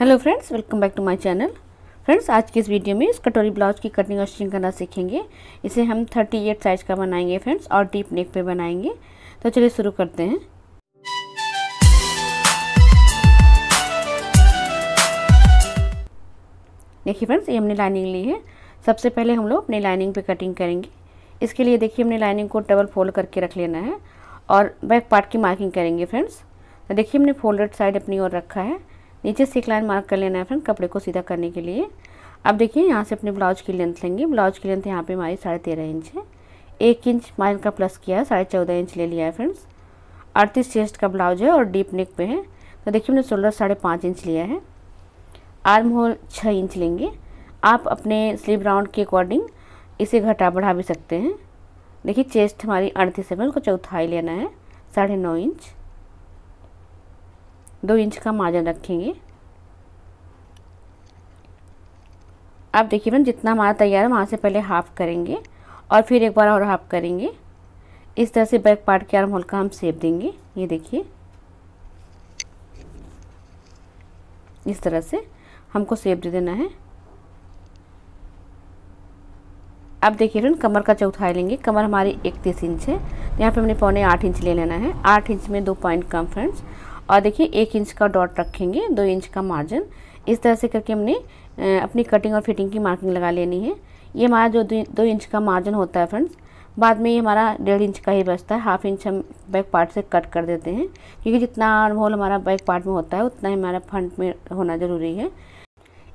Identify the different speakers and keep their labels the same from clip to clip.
Speaker 1: hello friends welcome back to my channel friends आज की इस वीडियो में इस कटोरी ब्लाउज की कटिंग और स्टिचिंग करना सीखेंगे इसे हम 38 साइज का बनाएंगे फ्रेंड्स और डीप नेक पे बनाएंगे तो चलिए शुरू करते हैं देखिए फ्रेंड्स ये हमने लाइनिंग ली है सबसे पहले हम लोग अपनी लाइनिंग पे कटिंग करेंगे इसके लिए देखिए हमने लाइनिंग को डबल फोल्ड करके रख लेना है और बैक पार्ट की मार्किंग करेंगे फ्रेंड्स तो देखिए हमने फोल्डेड साइड अपनी ओर रखा है नीचे से एक लाइन मार्क कर लेना है फ्रेंड कपड़े को सीधा करने के लिए अब देखिए यहाँ से अपने ब्लाउज की लेंथ लेंगे ब्लाउज की लेंथ यहाँ पे हमारी साढ़े तेरह इंच है एक इंच माइन का प्लस किया है साढ़े चौदह इंच ले लिया है फ्रेंड्स अड़तीस चेस्ट का ब्लाउज है और डीप नेक पे है तो देखिए हमने शोल्डर साढ़े पाँच इंच लिया है आर्म होल छः इंच लेंगे आप अपने स्लीव राउंड के अकॉर्डिंग इसे घटा बढ़ा भी सकते हैं देखिए चेस्ट हमारी अड़तीस एम mm, उसको चौथाई लेना है साढ़े नौ इंच दो इंच का मार्जिन रखेंगे अब देखिए फ्रेंड जितना हमारा तैयार है वहाँ से पहले हाफ़ करेंगे और फिर एक बार और हाफ़ करेंगे इस तरह से बैक पार्ट के आर्म होल का हम सेप देंगे ये देखिए इस तरह से हमको सेप दे देना है अब देखिए फ्रेंड कमर का चौथाई लेंगे कमर हमारी इकतीस इंच है यहाँ पे हमने पौने आठ इंच ले लेना है आठ इंच में दो पॉइंट कम फ्रेंड्स और देखिए एक इंच का डॉट रखेंगे दो इंच का मार्जिन इस तरह से करके हमने अपनी कटिंग और फिटिंग की मार्किंग लगा लेनी है ये हमारा जो दो इंच का मार्जिन होता है फ्रेंड्स बाद में ये हमारा डेढ़ इंच का ही बचता है हाफ इंच हम बैक पार्ट से कट कर देते हैं क्योंकि जितना आर्म होल हमारा बैक पार्ट में होता है उतना ही हमारा फ्रंट में होना ज़रूरी है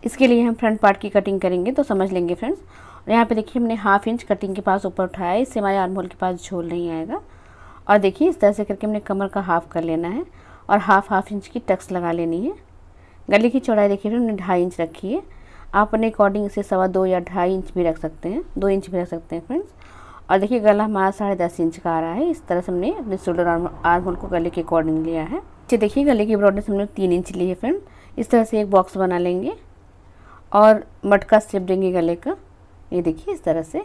Speaker 1: इसके लिए हम फ्रंट पार्ट की कटिंग करेंगे तो समझ लेंगे फ्रेंड्स और यहाँ पे देखिए हमने हाफ इंच कटिंग के पास ऊपर उठाया है इससे हमारे आर्म होल के पास झोल नहीं आएगा और देखिए इस तरह से करके हमने कमर का हाफ कर लेना है और हाफ हाफ इंच की टक्स लगा लेनी है गले की चौड़ाई देखिए हमने ढाई इंच रखी है आप अपने अकॉर्डिंग इसे सवा दो या ढाई इंच भी रख सकते हैं दो इंच भी रख सकते हैं फ्रेंड्स और देखिए गला हमारा साढ़े दस इंच का आ रहा है इस तरह से हमने अपने शोल्डर आर्म आर्म होल को गले के अकॉर्डिंग लिया है अच्छे देखिए गले की ब्रॉडनेस हमने तीन इंच ली है फ्रेंड इस तरह से एक बॉक्स बना लेंगे और मटका स्टेप देंगे गले का ये देखिए इस तरह से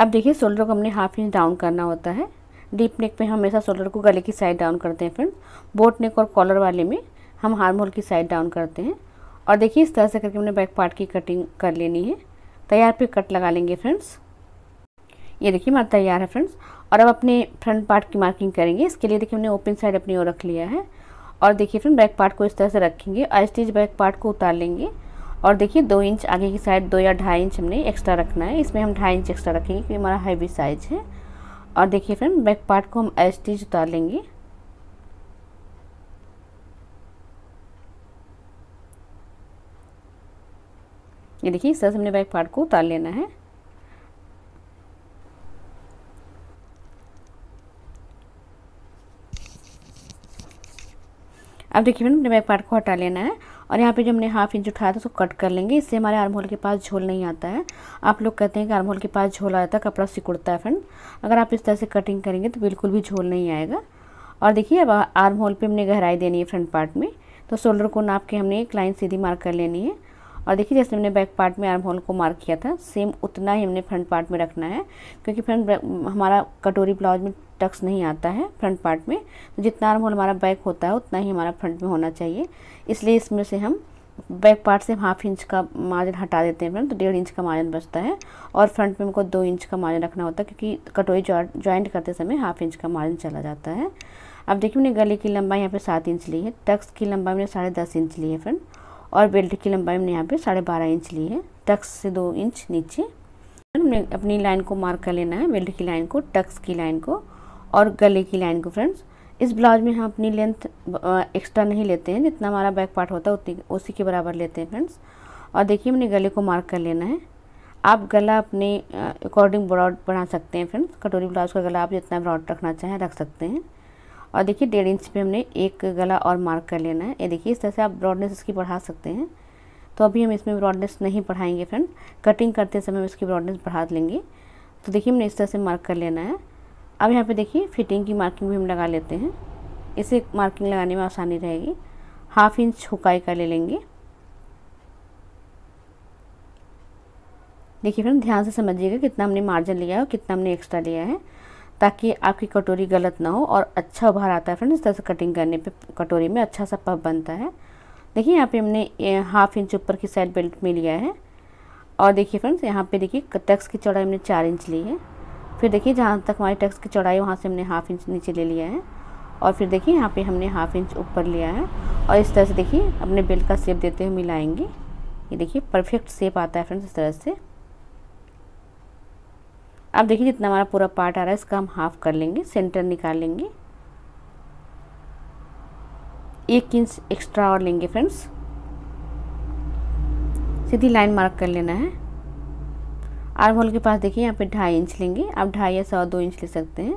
Speaker 1: अब देखिए शोल्डर को हमने हाफ इंच डाउन करना होता है डीप नेक में हमेशा शोल्डर को गले की साइड डाउन करते हैं फ्रेंड्स बोट नेक और कॉलर वाले में हम हार्म की साइड डाउन करते हैं और देखिए इस तरह से करके हमने बैक पार्ट की कटिंग कर लेनी है तैयार पे कट लगा लेंगे फ्रेंड्स ये देखिए हमारा तैयार है फ्रेंड्स और अब अपने फ्रंट पार्ट की मार्किंग करेंगे इसके लिए देखिए हमने ओपन साइड अपनी ओर रख लिया है और देखिए फ्रेंड बैक पार्ट को इस तरह से रखेंगे और स्टिच बैक पार्ट को उतार लेंगे और देखिए दो इंच आगे की साइड दो या ढाई इंच हमने एक्स्ट्रा रखना है इसमें हम ढाई इंच एक्स्ट्रा रखेंगे क्योंकि हमारा हैवी साइज है और देखिए फ्रेंड बैक पार्ट को हम एच स्टिच उतार लेंगे ये देखिए इस तरह से हमने बैक पार्ट को उतार लेना है अब देखिए मैंने बैक पार्ट को हटा लेना है और यहाँ पे जो हमने हाफ इंच उठाया था उसको कट कर लेंगे इससे हमारे आर्महोल के पास झोल नहीं आता है आप लोग कहते हैं कि आर्महोल के पास झोल आ जाता है कपड़ा सिकुड़ता है फ्रेंड अगर आप इस तरह से कटिंग करेंगे तो बिल्कुल भी झोल नहीं आएगा और देखिए अब आर्म होल पर हमने गहराई देनी है फ्रंट पार्ट में तो शोल्डर को नाप के हमने एक लाइन सीधी मार्क कर लेनी है और देखिए जैसे हमने बैक पार्ट में आर्म होल को मार्क किया था सेम उतना ही हमने फ्रंट पार्ट में रखना है क्योंकि फ्रंट हमारा कटोरी ब्लाउज में टक्स नहीं आता है फ्रंट पार्ट में तो जितना आर्म होल हमारा बैक होता है उतना ही हमारा फ्रंट में होना चाहिए इसलिए इसमें से हम बैक पार्ट से हाफ इंच का मार्जिन हटा देते हैं फ्रेंड तो डेढ़ इंच का मार्जिन बचता है और फ्रंट में हमको दो इंच का मार्जिन रखना होता है क्योंकि कटोरी ज्वाइंट करते समय हाफ इंच का मार्जिन चला जाता है अब देखिए मैंने गले की लंबाई यहाँ पे सात इंच ली है टक्स की लंबाई मैंने साढ़े दस इंच ली है फ्रेंड और बेल्ट की लंबाई हमने यहाँ पे साढ़े बारह इंच ली है टक्स से दो इंच नीचे हमने अपनी लाइन को मार्क कर लेना है बेल्ट की लाइन को टक्स की लाइन को और गले की लाइन को फ्रेंड्स इस ब्लाउज में हम हाँ अपनी लेंथ एक्स्ट्रा नहीं लेते हैं जितना हमारा बैक पार्ट होता है उतनी उसी के बराबर लेते हैं फ्रेंड्स और देखिए हमने गले को मार्क कर लेना है आप गला अपने अकॉर्डिंग ब्रॉड बना सकते हैं फ्रेंड्स कटोरी ब्लाउज का गला आप जितना ब्रॉड रखना चाहें रख सकते हैं और देखिए डेढ़ इंच पे हमने एक गला और मार्क कर लेना है ये देखिए इस तरह से आप ब्रॉडनेस इसकी बढ़ा सकते हैं तो अभी हम इसमें ब्रॉडनेस नहीं बढ़ाएंगे फ्रेंड कटिंग करते समय हम इसकी ब्रॉडनेस बढ़ा लेंगे तो देखिए हमने इस तरह से मार्क कर लेना है अब यहाँ पर देखिए फिटिंग की मार्किंग भी हम लगा लेते हैं इसे मार्किंग लगाने में आसानी रहेगी हाफ इंच हुकाई का ले लेंगे देखिए फ्रेंड ध्यान से समझिएगा कितना हमने मार्जिन लिया है और कितना हमने एक्स्ट्रा लिया है ताकि आपकी कटोरी गलत ना हो और अच्छा उभार आता है फ्रेंड्स इस तरह से कटिंग करने पे कटोरी में अच्छा सा पफ बनता है देखिए यहाँ पे हमने हाफ इंच ऊपर की साइड बेल्ट में लिया है और देखिए फ्रेंड्स यहाँ पे देखिए टक्स की चौड़ाई हमने चार इंच ली है फिर देखिए जहाँ तक हमारी टक्स की चौड़ाई वहाँ से हमने हाफ इंच नीचे ले लिया है और फिर देखिए यहाँ पर हमने हाफ इंच ऊपर लिया है और इस तरह से देखिए अपने बेल्ट का सेप देते हुए मिलाएंगे ये देखिए परफेक्ट सेप आता है फ्रेंड्स इस तरह से अब देखिए जितना हमारा पूरा पार्ट आ रहा है इसका हम हाफ कर लेंगे सेंटर निकाल लेंगे एक इंच एक्स्ट्रा और लेंगे फ्रेंड्स सीधी लाइन मार्क कर लेना है आर्म होल के पास देखिए यहाँ पे ढाई इंच लेंगे आप ढाई या सौ दो इंच ले सकते हैं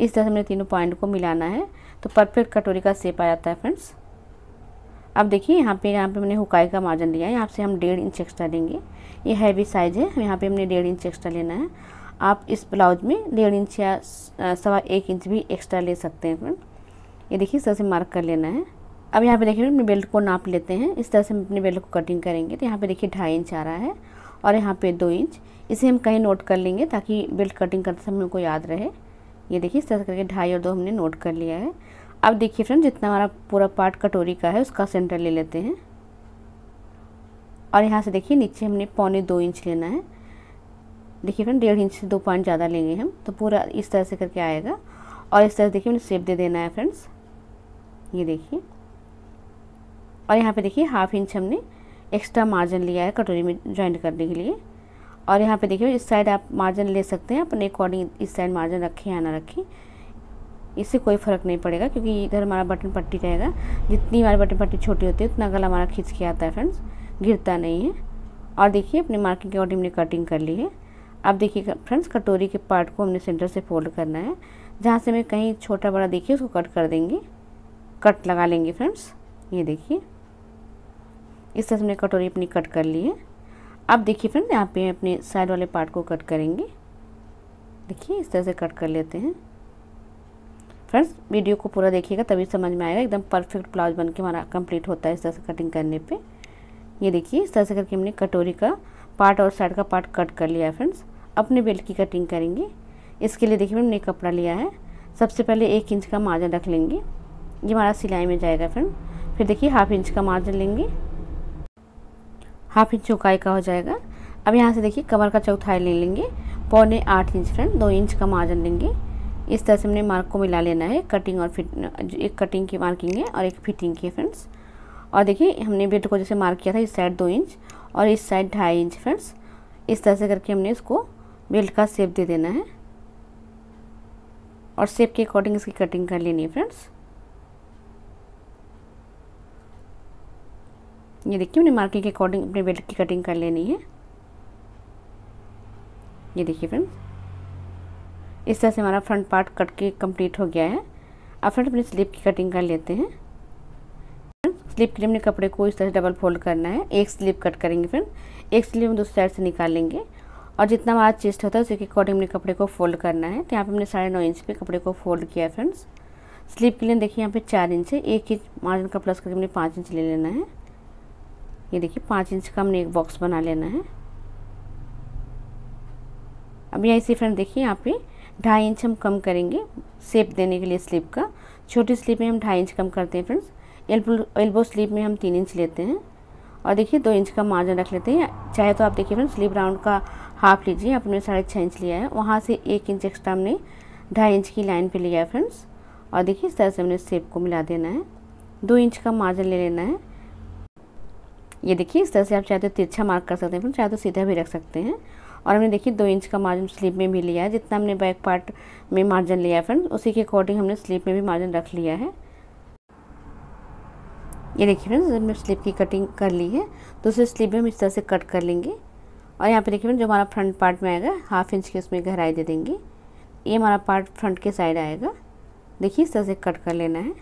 Speaker 1: इस तरह से हमने तीनों पॉइंट को मिलाना है तो परफेक्ट कटोरी का सेप आ जाता है फ्रेंड्स अब देखिए यहाँ पे यहाँ पे मैंने हुकाई का मार्जिन लिया है यहाँ से हम डेढ़ इंच एक्स्ट्रा लेंगे ये हैवी साइज़ है यहाँ पे हमने डेढ़ इंच एक्स्ट्रा लेना है आप इस ब्लाउज में डेढ़ इंच या सवा एक इंच भी एक्स्ट्रा ले सकते हैं फ्रेंड ये देखिए इस तरह से मार्क कर लेना है अब यहाँ पे देखिए अपने बेल्ट को नाप लेते हैं इस तरह से हम अपने बेल्ट को कटिंग करेंगे तो यहाँ पे देखिए ढाई इंच आ रहा है और यहाँ पे दो इंच इसे हम कहीं नोट कर लेंगे ताकि बेल्ट कटिंग करते समय हमको याद रहे ये देखिए इस तरह करके ढाई और दो हमने नोट कर लिया है अब देखिए फ्रेंड जितना हमारा पूरा पार्ट कटोरी का है उसका सेंटर ले लेते हैं और यहाँ से देखिए नीचे हमने पौने दो इंच लेना है देखिए फ्रेंड डेढ़ इंच से दो पॉइंट ज़्यादा लेंगे हम तो पूरा इस तरह से करके आएगा और इस तरह से देखिए मैंने सेप दे देना है फ्रेंड्स ये देखिए और यहाँ पे देखिए हाफ इंच हमने एक्स्ट्रा मार्जिन लिया है कटोरी में ज्वाइंट करने के लिए और यहाँ पे देखिए इस साइड आप मार्जिन ले सकते हैं अपने अकॉर्डिंग इस साइड मार्जिन रखें या ना रखें इससे कोई फ़र्क नहीं पड़ेगा क्योंकि इधर हमारा बटन पट्टी रहेगा जितनी हमारी बटन पट्टी छोटी होती है उतना गला हमारा खींच के आता है फ्रेंड्स गिरता नहीं है और देखिए अपने मार्किंग के अकॉर्डिंग हमने कटिंग कर ली है अब देखिए फ्रेंड्स कटोरी के पार्ट को हमने सेंटर से फोल्ड करना है जहाँ से मैं कहीं छोटा बड़ा देखिए उसको कट कर देंगे कट लगा लेंगे फ्रेंड्स ये देखिए इस तरह से हमने कटोरी अपनी कट कर ली है अब देखिए फ्रेंड्स यहाँ पे अपने साइड वाले पार्ट को कट करेंगे देखिए इस तरह से कट कर लेते हैं फ्रेंड्स वीडियो को पूरा देखिएगा तभी समझ में आएगा एकदम परफेक्ट ब्लाउज बन के हमारा कंप्लीट होता है इस तरह से कटिंग करने पे ये देखिए इस तरह से करके हमने कटोरी का पार्ट और साइड का पार्ट कट कर लिया है फ्रेंड्स अपने बेल्ट की कटिंग करेंगे इसके लिए देखिए हमने कपड़ा लिया है सबसे पहले एक इंच का मार्जिन रख लेंगे ये हमारा सिलाई में जाएगा फ्रेंड फिर देखिए हाफ इंच का मार्जिन लेंगे हाफ इंच चौकाई का हो जाएगा अब यहाँ से देखिए कमर का चौथाई ले लेंगे पौने आठ इंच फ्रेंड दो इंच का मार्जिन लेंगे इस तरह से हमने मार्क को मिला लेना है कटिंग और फिट एक कटिंग की मार्किंग है और एक फिटिंग की है फ्रेंड्स और देखिए हमने बेल्ट को जैसे मार्क किया था इस साइड दो इंच और इस साइड ढाई इंच फ्रेंड्स इस तरह से करके हमने इसको बेल्ट का सेप दे देना है और सेप के अकॉर्डिंग इसकी कटिंग कर लेनी है फ्रेंड्स ये देखिए मैंने मार्किंग के अकॉर्डिंग अपने बेल्ट की कटिंग कर लेनी है ये देखिए फ्रेंड्स इस तरह से हमारा फ्रंट पार्ट कट के कंप्लीट हो गया है अब फ्रेंड अपनी स्लीप की कटिंग कर लेते हैं स्लीप के लिए हमने कपड़े को इस तरह से डबल फोल्ड करना है एक स्लीप कट करेंगे फ्रेंड एक स्लीप हम दूसरी साइड से निकालेंगे और जितना हमारा चेस्ट होता है उसके अकॉर्डिंग हमने कपड़े को फोल्ड करना है तो यहाँ पे हमने साढ़े नौ इंच पे कपड़े को फोल्ड किया है फ्रेंड्स स्लीप के लिए देखिए यहाँ पे चार इंच है एक इंच मार्जिन का प्लस करके हमने पाँच इंच ले लेना है ये देखिए पाँच इंच का हमने एक बॉक्स बना लेना है अब यहाँ इसी फ्रेंड देखिए यहाँ पे ढाई इंच हम कम करेंगे सेप देने के लिए स्लीप का छोटी स्लीप में हम ढाई इंच कम करते हैं फ्रेंड्स एल्बो एल्बो स्लीप में हम तीन इंच लेते हैं और देखिए दो इंच का मार्जिन रख लेते हैं चाहे तो आप देखिए फ्रेंड्स स्लीप राउंड का हाफ लीजिए अपने साढ़े छः इंच लिया है वहाँ से एक इंच एक्स्ट्रा हमने ढाई इंच की लाइन पे लिया है फ्रेंड्स और देखिए इस तरह से हमने सेप को मिला देना है दो इंच का मार्जिन ले लेना है ये देखिए इस तरह से आप चाहे तो तिरछा अच्छा मार्क कर सकते हैं फ्रेंड्स चाहे तो सीधा भी रख सकते हैं और हमने देखिए दो इंच का मार्जिन स्लीप में भी लिया है जितना हमने बैक पार्ट में मार्जिन लिया है फ्रेंड्स उसी के अकॉर्डिंग हमने स्लीप में भी मार्जिन रख लिया है ये देखिए फ्रेंड्स हमने स्लीप की कटिंग कर ली है दूसरे तो स्लीप में हम इस तरह से कट कर लेंगे और यहाँ पे देखिए जो हमारा फ्रंट पार्ट में आएगा हाफ इंच की उसमें गहराई दे देंगे ये हमारा पार्ट फ्रंट के साइड आएगा देखिए इस तरह से कट कर लेना है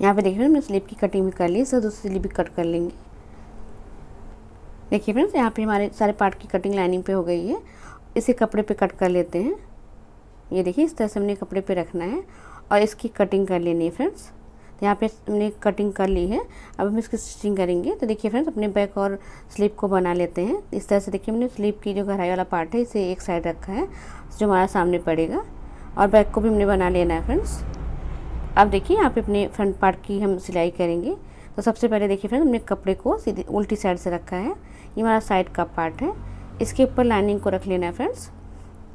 Speaker 1: यहाँ पे देखिए हमने स्लीप की कटिंग भी कर ली सर दूसरी स्लीप भी कट कर लेंगे देखिए फ्रेंड्स यहाँ पे हमारे सारे पार्ट की कटिंग लाइनिंग पे हो गई है इसे कपड़े पे कट कर लेते हैं ये देखिए इस तरह से हमने कपड़े पे रखना है और इसकी कटिंग कर लेनी है फ्रेंड्स तो यहाँ पे हमने कटिंग कर ली है अब हम इसकी स्टिचिंग करेंगे तो देखिए फ्रेंड्स अपने बैक और स्लीप को बना लेते हैं इस तरह से देखिए हमने स्लीप की जो गहराई वाला पार्ट है इसे एक साइड रखा है जो हमारा सामने पड़ेगा और बैक को भी हमने बना लेना है फ्रेंड्स अब देखिए यहाँ पे अपने फ्रंट पार्ट की हम सिलाई करेंगे तो सबसे पहले देखिए फ्रेंड्स हमने कपड़े को सीधे उल्टी साइड से रखा है ये हमारा साइड का पार्ट है इसके ऊपर लाइनिंग को रख लेना है फ्रेंड्स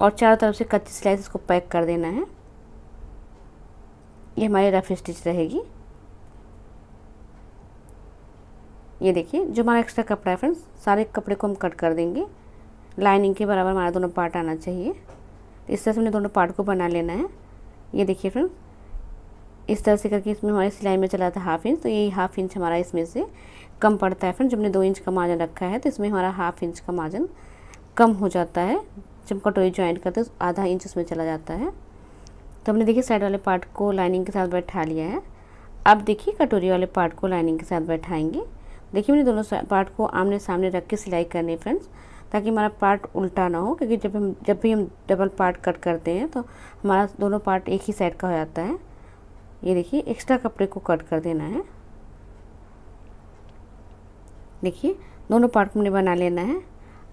Speaker 1: और चारों तरफ से कच्ची सिलाई से इसको पैक कर देना है ये हमारी रफ स्टिच रहेगी ये देखिए जो हमारा एक्स्ट्रा कपड़ा है फ्रेंड्स सारे कपड़े को हम कट कर देंगे लाइनिंग के बराबर हमारा दोनों पार्ट आना चाहिए इस तरह से हमने दोनों पार्ट को बना लेना है ये देखिए फ्रेंड्स इस तरह से करके इसमें हमारे सिलाई में चला था हाफ इंच तो यही हाफ इंच हमारा इसमें से कम पड़ता है फ्रेंड जब हमने दो इंच का मार्जिन रखा है तो इसमें हमारा हाफ इंच का मार्जिन कम हो जाता है जब कटोरी ज्वाइंट करते हैं तो आधा इंच उसमें चला जाता है तो हमने देखिए साइड वाले पार्ट को लाइनिंग के साथ बैठा लिया है अब देखिए कटोरी वाले पार्ट को लाइनिंग के साथ बैठाएंगे देखिए मैंने दोनों पार्ट को आमने सामने रख के सिलाई करनी है फ्रेंड्स ताकि हमारा पार्ट उल्टा ना हो क्योंकि जब हम जब भी हम डबल पार्ट कट करते हैं तो हमारा दोनों पार्ट एक ही साइड का हो जाता है ये देखिए एक्स्ट्रा कपड़े को कट कर देना है देखिए दोनों पार्ट को हमने बना लेना है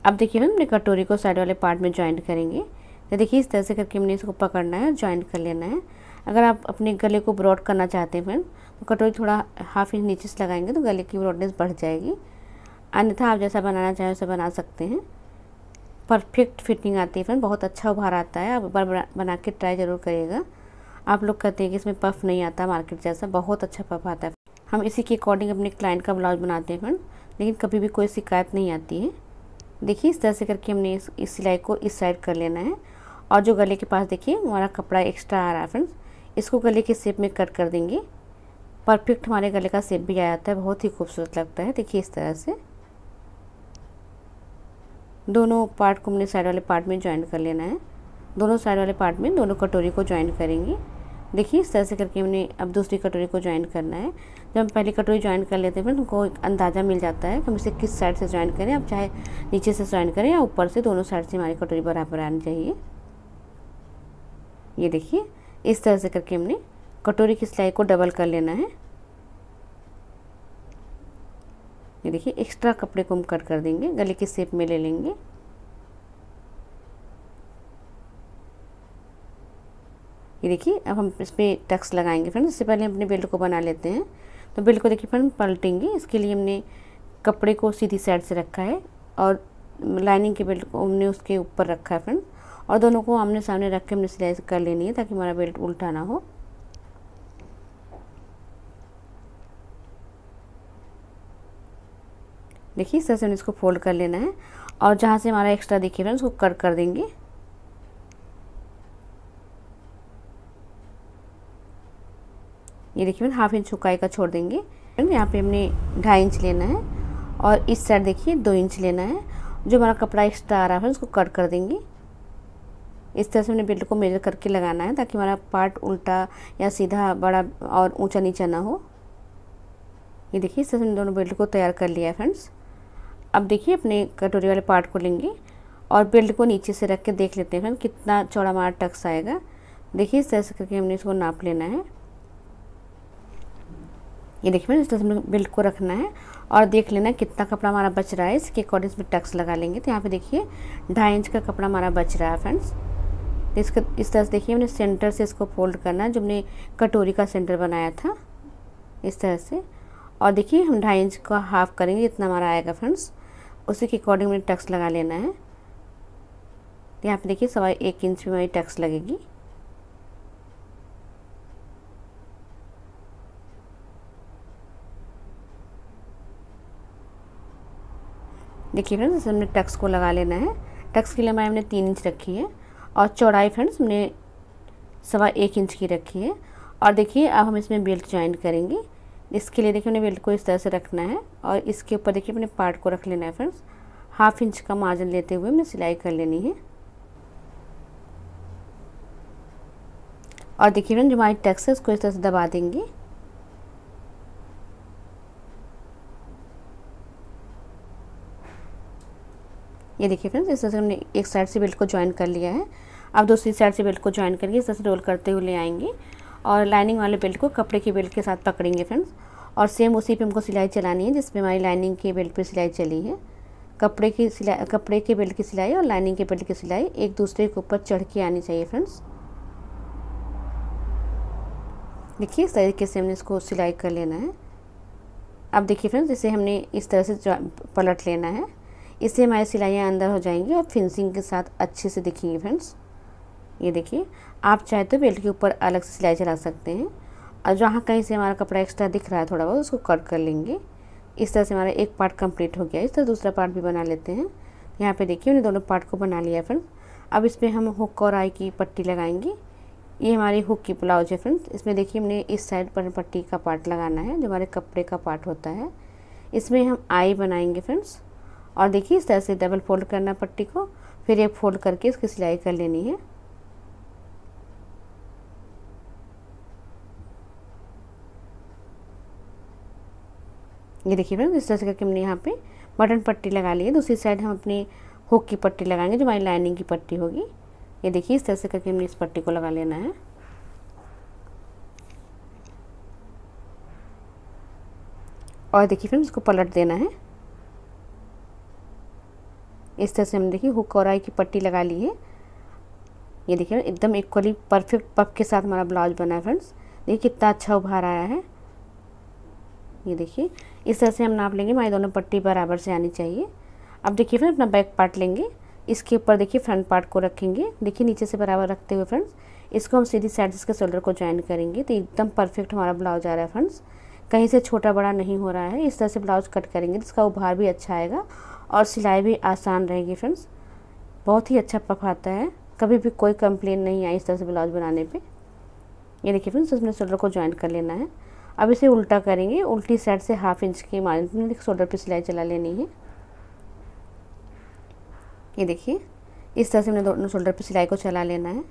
Speaker 1: अब देखिए हमने कटोरी को साइड वाले पार्ट में ज्वाइंट करेंगे तो देखिए इस तरह से करके हमने इसको पकड़ना है ज्वाइंट कर लेना है अगर आप अपने गले को ब्रॉड करना चाहते हैं फ्रेंड तो कटोरी थोड़ा हाफ इंच नीचे से लगाएंगे तो गले की ब्रॉडनेस बढ़ जाएगी अन्यथा आप जैसा बनाना चाहें वैसा बना सकते हैं परफेक्ट फिटिंग आती है फ्रेंड बहुत अच्छा उभार आता है आप एक बार बना के ट्राई ज़रूर करिएगा आप लोग कहते हैं कि इसमें पफ नहीं आता मार्केट जैसा बहुत अच्छा पफ आता है हम इसी के अकॉर्डिंग अपने क्लाइंट का ब्लाउज बनाते हैं फ्रेंड लेकिन कभी भी कोई शिकायत नहीं आती है देखिए इस तरह से करके हमने इस, इस सिलाई को इस साइड कर लेना है और जो गले के पास देखिए हमारा कपड़ा एक्स्ट्रा आ रहा है फ्रेंड्स इसको गले के सेप में कट कर देंगे परफेक्ट हमारे गले का सेप भी आ जाता है बहुत ही खूबसूरत लगता है देखिए इस तरह से दोनों पार्ट को हमने साइड वाले पार्ट में ज्वाइन कर लेना है दोनों साइड वाले पार्ट में दोनों कटोरी को ज्वाइन करेंगे देखिए इस तरह से करके हमने अब दूसरी कटोरी को ज्वाइन करना है जब हम पहली कटोरी ज्वाइन कर लेते हैं फिर उनको एक अंदाज़ा मिल जाता है कि हम इसे किस साइड से ज्वाइन करें आप चाहे नीचे से ज्वाइन करें या ऊपर से दोनों साइड से हमारी कटोरी बराबर आनी चाहिए ये देखिए इस तरह से करके हमने कटोरी की सिलाई को डबल कर लेना है ये देखिए एक्स्ट्रा कपड़े को हम कट कर देंगे गले के शेप में ले लेंगे ये देखिए अब हम इस पर टक्स लगाएंगे फ्रेंड्स इससे पहले हम अपने बेल्ट को बना लेते हैं तो बेल्ट को देखिए फ्रेंड पलटेंगे इसके लिए हमने कपड़े को सीधी साइड से रखा है और लाइनिंग के बेल्ट को हमने उसके ऊपर रखा है फ्रेंड और दोनों को आमने सामने रख के हमने सिलाई कर लेनी है ताकि हमारा बेल्ट उल्टा ना हो देखिए इस तरह से हमने इसको फोल्ड कर लेना है और जहाँ से हमारा एक्स्ट्रा दिखे रहा है उसको कट कर देंगे ये देखिए मैं हाफ इंच हुकाई का छोड़ देंगे यहाँ पे हमने ढाई इंच लेना है और इस साइड देखिए दो इंच लेना है जो हमारा कपड़ा एक्स्ट्रा आ रहा है उसको कट कर देंगे इस तरह से हमने बेल्ट को मेजर करके लगाना है ताकि हमारा पार्ट उल्टा या सीधा बड़ा और ऊंचा नीचा ना हो ये देखिए इस तरह से हमने दोनों बेल्ट को तैयार कर लिया है फ्रेंड्स अब देखिए अपने कटोरी वाले पार्ट को लेंगे और बेल्ट को नीचे से रख के देख लेते हैं फ्रेंड कितना चौड़ा हमारा टक्स आएगा देखिए इस तरह से करके हमने इसको नाप लेना है ये देखिए फ्रेंड इस तरह से हमने बेल्ट को रखना है और देख लेना कितना कपड़ा हमारा बच रहा है इसके अकॉर्डिंग इसमें टक्स लगा लेंगे तो यहाँ पे देखिए ढाई इंच का कपड़ा हमारा बच रहा है फ्रेंड्स तो इसका इस तरह से देखिए हमने सेंटर से इसको फोल्ड करना है जो हमने कटोरी का सेंटर बनाया था इस तरह से और देखिए हम ढाई इंच का हाफ करेंगे जितना हमारा आएगा फ्रेंड्स उसी के अकॉर्डिंग हमें टक्स लगा लेना है यहाँ पे देखिए सवा एक इंच में हमारी टक्स लगेगी देखिए फ्रेंड्स हमने टक्स को लगा लेना है टक्स के लिए हमारे हमने तीन इंच रखी है और चौड़ाई फ्रेंड्स हमने सवा एक इंच की रखी है और देखिए अब हम इसमें बेल्ट ज्वाइन करेंगे इसके लिए देखिए हमने बेल्ट को इस तरह से रखना है और इसके ऊपर देखिए अपने पार्ट को रख लेना है फ्रेंड्स हाफ इंच का मार्जिन लेते हुए मैं सिलाई कर लेनी है और देखिए फ्रेंड जो हमारी टैक्स है उसको इस तरह से दबा देंगे ये देखिए फ्रेंड्स इस तरह से हमने एक साइड से बेल्ट को ज्वाइन कर लिया है अब दूसरी साइड से बेल्ट को ज्वाइन करके इस तरह से रोल करते हुए ले आएंगे और लाइनिंग वाले बेल्ट को कपड़े की बेल्ट के साथ पकड़ेंगे फ्रेंड्स और सेम उसी पे हमको सिलाई चलानी है जिसमें हमारी लाइनिंग के बेल्ट पे सिलाई चली है कपड़े की सिलाई कपड़े के बेल्ट की सिलाई और लाइनिंग के बेल्ट की सिलाई एक दूसरे के ऊपर चढ़ के आनी चाहिए फ्रेंड्स देखिए इस तरीके से हमने इसको सिलाई कर लेना है अब देखिए फ्रेंड्स इसे हमने इस तरह से पलट लेना है इससे हमारी सिलाइयाँ अंदर हो जाएंगी और फिनिशिंग के साथ अच्छे से दिखेंगी फ्रेंड्स ये देखिए आप चाहे तो बेल्ट के ऊपर अलग से सिलाई चला सकते हैं और जहाँ कहीं से हमारा कपड़ा एक्स्ट्रा दिख रहा है थोड़ा बहुत उसको कट कर लेंगे इस तरह से हमारा एक पार्ट कंप्लीट हो गया इस तरह दूसरा पार्ट भी बना लेते हैं यहाँ पे देखिए उन्हें दोनों पार्ट को बना लिया फ्रेंड्स अब इस पर हम हुक और आई की पट्टी लगाएंगे ये हमारी हुक की ब्लाउज है फ्रेंड्स इसमें देखिए हमने इस साइड पर पट्टी का पार्ट लगाना है जो हमारे कपड़े का पार्ट होता है इसमें हम आई बनाएंगे फ्रेंड्स और देखिए इस तरह से डबल फोल्ड करना पट्टी को फिर एक फोल्ड करके उसकी सिलाई कर लेनी है ये देखिए फ्रेंड्स इस तरह से करके हमने यहाँ पे बटन पट्टी लगा ली है दूसरी साइड हम अपनी हुक की पट्टी लगाएंगे जो हमारी लाइनिंग की पट्टी होगी ये देखिए इस तरह से करके हमने इस पट्टी को लगा लेना है और देखिए फ्रेंड्स इसको पलट देना है इस तरह से हम देखिए हुक और आई की पट्टी लगा ली है ये देखिए एकदम इक्वली परफेक्ट पफ के साथ हमारा ब्लाउज बना है फ्रेंड्स देखिए कितना अच्छा उभार आया है ये देखिए इस तरह से हम नाप लेंगे हमारी दोनों पट्टी बराबर से आनी चाहिए अब देखिए फ्रेंड अपना बैक पार्ट लेंगे इसके ऊपर देखिए फ्रंट पार्ट को रखेंगे देखिए नीचे से बराबर रखते हुए फ्रेंड्स इसको हम सीधी साइड इसके शोल्डर को ज्वाइन करेंगे तो एकदम परफेक्ट हमारा ब्लाउज आ रहा है फ्रेंड्स कहीं से छोटा बड़ा नहीं हो रहा है इस तरह से ब्लाउज कट करेंगे तो इसका उभार भी अच्छा आएगा और सिलाई भी आसान रहेगी फ्रेंड्स बहुत ही अच्छा पफ आता है कभी भी कोई कंप्लेन नहीं आई इस तरह से ब्लाउज बनाने पे ये देखिए फ्रेंड्स इसमें शोल्डर को ज्वाइन कर लेना है अब इसे उल्टा करेंगे उल्टी साइड से हाफ इंच की मार्जिन में मतलब शोल्डर पर सिलाई चला लेनी है ये देखिए इस तरह से हमने दोनों शोल्डर पर सिलाई को चला लेना है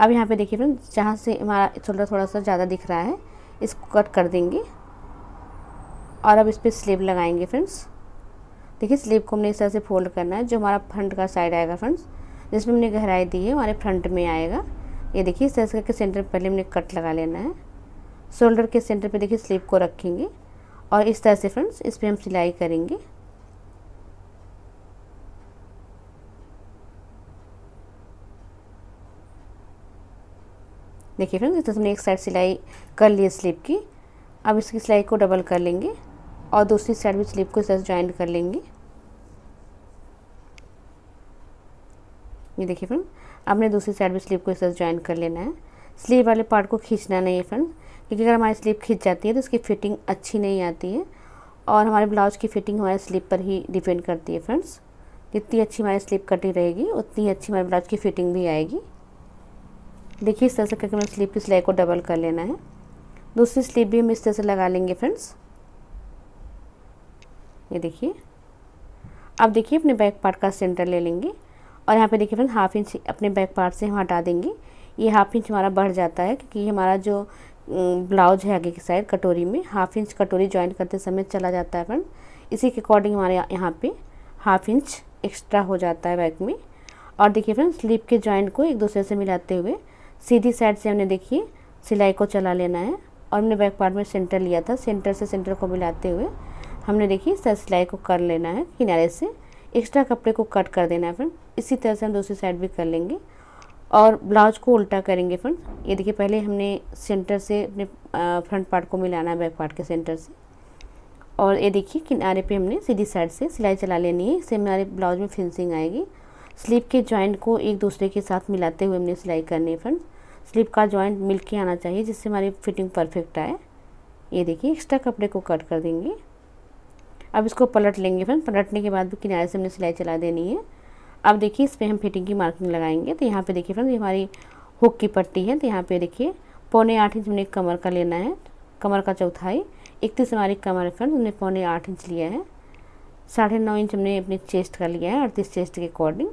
Speaker 1: अब यहाँ पर देखिए फ्रेंड्स जहाँ से हमारा शोल्डर थोड़ा सा ज़्यादा दिख रहा है इसको कट कर देंगे और अब इस पर स्लीव लगाएंगे फ्रेंड्स देखिए स्लीव को हमने इस तरह से फोल्ड करना है जो हमारा फ्रंट का साइड आएगा फ्रेंड्स जिसमें हमने गहराई दी है हमारे फ्रंट में आएगा ये देखिए इस तरह से करके सेंटर पहले हमने कट लगा लेना है शोल्डर के सेंटर पे देखिए स्लीव को रखेंगे और इस तरह से फ्रेंड्स इस पर हम सिलाई करेंगे देखिए फ्रेंड्स इस तरह से हमने एक साइड सिलाई कर ली है स्लीव की अब इसकी सिलाई को डबल कर लेंगे और दूसरी साइड में स्लीप को इस तरह ज्वाइन कर लेंगे ये देखिए फ्रेंड आपने दूसरी साइड भी स्लीप को इस तरह ज्वाइन कर लेना है स्लीव वाले पार्ट को खींचना नहीं है फ्रेंड क्योंकि अगर हमारी स्लीव खींच जाती है तो उसकी फिटिंग अच्छी नहीं आती है और हमारे ब्लाउज की फिटिंग हमारे स्लीप पर ही डिपेंड करती है फ्रेंड्स जितनी अच्छी हमारी स्लीप कटिंग रहेगी उतनी अच्छी हमारे ब्लाउज की फिटिंग भी आएगी देखिए इस तरह से करके हमें स्लीप की सिलाई को डबल कर लेना है दूसरी स्लीव भी हम इस तरह से लगा लेंगे फ्रेंड्स ये देखिए अब देखिए अपने बैक पार्ट का सेंटर ले लेंगे और यहाँ पे देखिए फ्रेंड्स हाफ इंच अपने बैक पार्ट से हम हटा देंगे ये हाफ इंच हमारा बढ़ जाता है क्योंकि हमारा जो ब्लाउज है आगे की साइड कटोरी में हाफ इंच कटोरी ज्वाइन करते समय चला जाता है फ्रेंड इसी के अकॉर्डिंग हमारे यहाँ पे हाफ इंच एक्स्ट्रा हो जाता है बैक में और देखिए फ्रेंड स्लीप के जॉइंट को एक दूसरे से मिलाते हुए सीधी साइड से हमने देखिए सिलाई को चला लेना है और हमने बैक पार्ट में सेंटर लिया था सेंटर से सेंटर को मिलाते हुए हमने देखिए सर सिलाई को कर लेना है किनारे से एक्स्ट्रा कपड़े को कट कर देना है फ्रेंड इसी तरह से हम दूसरी साइड भी कर लेंगे और ब्लाउज को उल्टा करेंगे फ्रेंड ये देखिए पहले हमने सेंटर से अपने फ्रंट पार्ट को मिलाना है बैक पार्ट के सेंटर से और ये देखिए किनारे पे हमने सीधी साइड से सिलाई चला लेनी है इससे हमारे ब्लाउज में फिनिशिंग आएगी स्लीप के जॉइंट को एक दूसरे के साथ मिलाते हुए हमने सिलाई करनी है फ्रेंड स्लीप का जॉइंट मिल के आना चाहिए जिससे हमारी फिटिंग परफेक्ट आए ये देखिए एक्स्ट्रा कपड़े को कट कर देंगे अब इसको पलट लेंगे फ्रेंड पलटने के बाद भी किनारे से हमने सिलाई चला देनी है अब देखिए इस पर हम फिटिंग की मार्किंग लगाएंगे तो यहाँ पे देखिए फ्रेंड हमारी हुक की पट्टी है तो यहाँ पे देखिए पौने आठ इंच हमने कमर का लेना है कमर का चौथाई इकतीस हमारी कमर है फ्रेंड हमने पौने आठ इंच लिया है साढ़े नौ इंच हमने अपने चेस्ट का लिया है अड़तीस चेस्ट के अकॉर्डिंग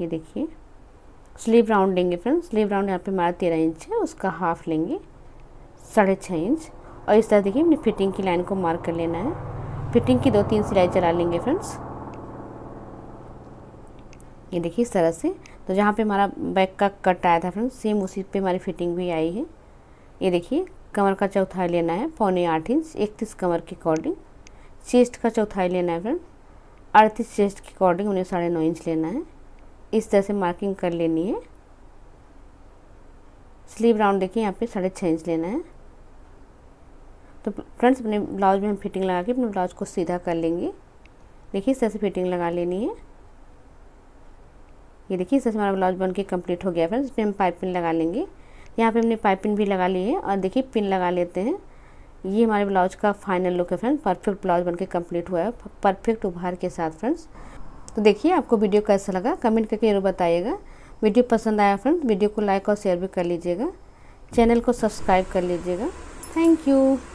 Speaker 1: ये देखिए स्लीव राउंड लेंगे फ्रेंड स्लीव राउंड यहाँ पर हमारा तेरह इंच है उसका हाफ लेंगे साढ़े छः इंच और इस तरह देखिए हमने फिटिंग की लाइन को मार्क कर लेना है फिटिंग की दो तीन सिलाई चला लेंगे फ्रेंड्स ये देखिए इस तरह से तो जहाँ पे हमारा बैक का कट आया था फ्रेंड्स सेम उसी पे हमारी फिटिंग भी आई है ये देखिए कमर का चौथाई लेना है पौने आठ इंच इकतीस कमर के अकॉर्डिंग चेस्ट का चौथाई लेना है फ्रेंड अड़तीस चेस्ट के अकॉर्डिंग उन्हें साढ़े नौ इंच लेना है इस तरह से मार्किंग कर लेनी है स्लीव राउंड देखिए यहाँ पे साढ़े छः इंच लेना है तो फ्रेंड्स अपने ब्लाउज में हम फिटिंग लगा के अपने ब्लाउज को सीधा कर लेंगे देखिए इस तरह से फिटिंग लगा लेनी है ये देखिए इस तरह से हमारा ब्लाउज बन के कम्प्लीट हो गया फ्रेंड्स इसमें हम पाइपिंग लगा लेंगे यहाँ पे हमने पाइपिंग भी लगा ली है और देखिए पिन लगा लेते हैं ये हमारे ब्लाउज का फाइनल लुक है फ्रेंड्स परफेक्ट ब्लाउज बन के कंप्लीट हुआ है परफेक्ट उभार के साथ फ्रेंड्स तो देखिए आपको वीडियो कैसा लगा कमेंट करके जरूर बताइएगा वीडियो पसंद आया फ्रेंड्स वीडियो को लाइक और शेयर भी कर लीजिएगा चैनल को सब्सक्राइब कर लीजिएगा थैंक यू